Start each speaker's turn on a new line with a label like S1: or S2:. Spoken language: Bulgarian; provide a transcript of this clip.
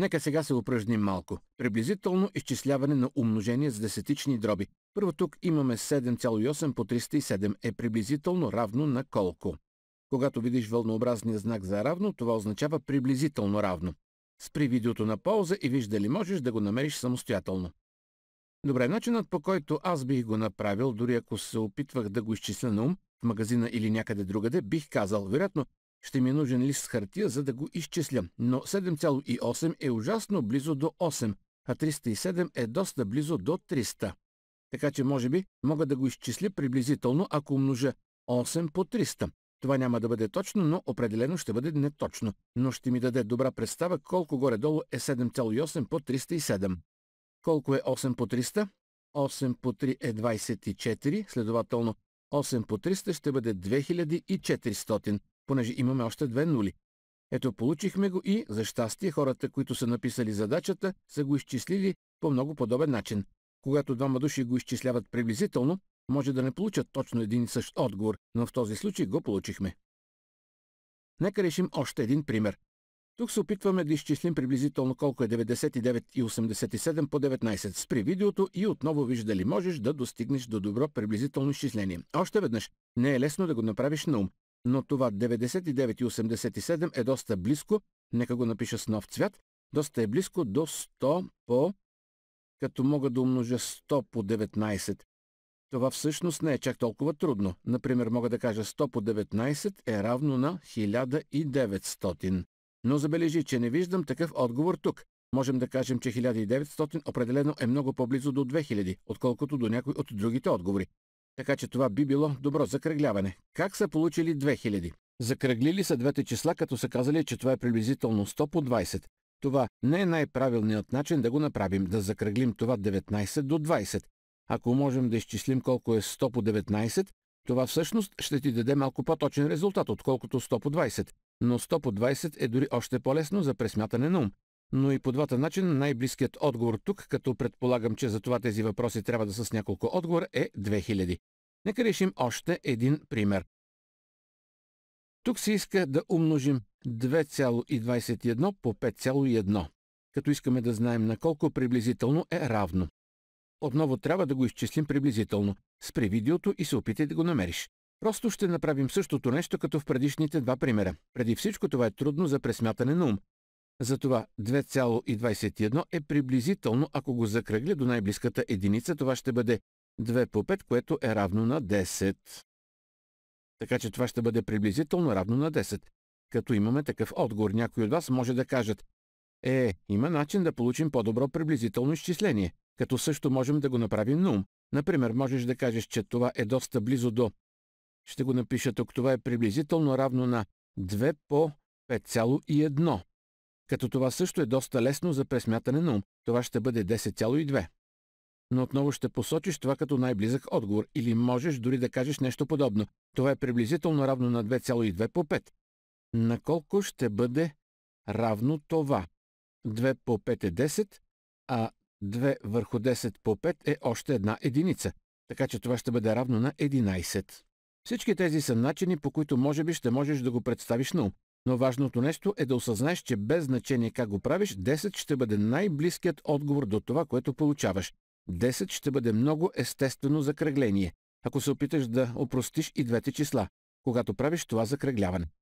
S1: Нека сега се упражним малко. Приблизително изчисляване на умножение с десетични дроби. Първо тук имаме 7,8 по 307 е приблизително равно на колко. Когато видиш вълнообразния знак за равно, това означава приблизително равно. Спри видеото на пауза и виж дали можеш да го намериш самостоятелно. Добре, начинът по който аз бих го направил, дори ако се опитвах да го изчисля на ум, в магазина или някъде другаде, бих казал, вероятно, ще ми е нужен лист с хартия, за да го изчисля, но 7,8 е ужасно близо до 8, а 307 е доста близо до 300. Така че може би мога да го изчисля приблизително, ако умножа 8 по 300. Това няма да бъде точно, но определено ще бъде неточно, но ще ми даде добра представа колко горе-долу е 7,8 по 307. Колко е 8 по 300? 8 по 3 е 24, следователно 8 по 300 ще бъде 2400 понеже имаме още две нули. Ето, получихме го и, за щастие, хората, които са написали задачата, са го изчислили по много подобен начин. Когато двама души го изчисляват приблизително, може да не получат точно един и същ отговор, но в този случай го получихме. Нека решим още един пример. Тук се опитваме да изчислим приблизително колко е 99 и 87 по 19. Спри видеото и отново виж дали можеш да достигнеш до добро приблизително изчисление. Още веднъж, не е лесно да го направиш на ум но това 99,87 е доста близко, нека го напиша с нов цвят, доста е близко до 100 по, като мога да умножа 100 по 19. Това всъщност не е чак толкова трудно. Например, мога да кажа 100 по 19 е равно на 1900. Но забележи, че не виждам такъв отговор тук. Можем да кажем, че 1900 определено е много по-близо до 2000, отколкото до някой от другите отговори. Така че това би било добро закръгляване. Как са получили 2000? Закръглили са двете числа, като са казали, че това е приблизително 100 по 20. Това не е най-правилният начин да го направим, да закръглим това 19 до 20. Ако можем да изчислим колко е 100 по 19, това всъщност ще ти даде малко по-точен резултат, отколкото 100 по 20. Но 100 по 20 е дори още по-лесно за пресмятане на ум но и по двата начин най-близкият отговор тук, като предполагам, че за това тези въпроси трябва да са с няколко отговор, е 2000. Нека решим още един пример. Тук се иска да умножим 2,21 по 5,1, като искаме да знаем на колко приблизително е равно. Отново трябва да го изчислим приблизително. Спри видеото и се опитай да го намериш. Просто ще направим същото нещо като в предишните два примера. Преди всичко това е трудно за пресмятане на ум. Затова 2,21 е приблизително, ако го закръгля до най-близката единица, това ще бъде 2 по 5, което е равно на 10. Така че това ще бъде приблизително равно на 10. Като имаме такъв отговор, някои от вас може да кажат е, има начин да получим по-добро приблизително изчисление, като също можем да го направим на ум. Например, можеш да кажеш, че това е доста близо до... Ще го напиша тук, това е приблизително равно на 2 по 5,1. Като това също е доста лесно за пресмятане на ум, това ще бъде 10,2. Но отново ще посочиш това като най-близък отговор или можеш дори да кажеш нещо подобно. Това е приблизително равно на 2,2 по 5. На колко ще бъде равно това? 2 по 5 е 10, а 2 върху 10 по 5 е още една единица, така че това ще бъде равно на 11. Всички тези са начини, по които може би ще можеш да го представиш на ум. Но важното нещо е да осъзнаеш, че без значение как го правиш, 10 ще бъде най-близкият отговор до това, което получаваш. 10 ще бъде много естествено закръгление, ако се опиташ да опростиш и двете числа, когато правиш това закръгляване.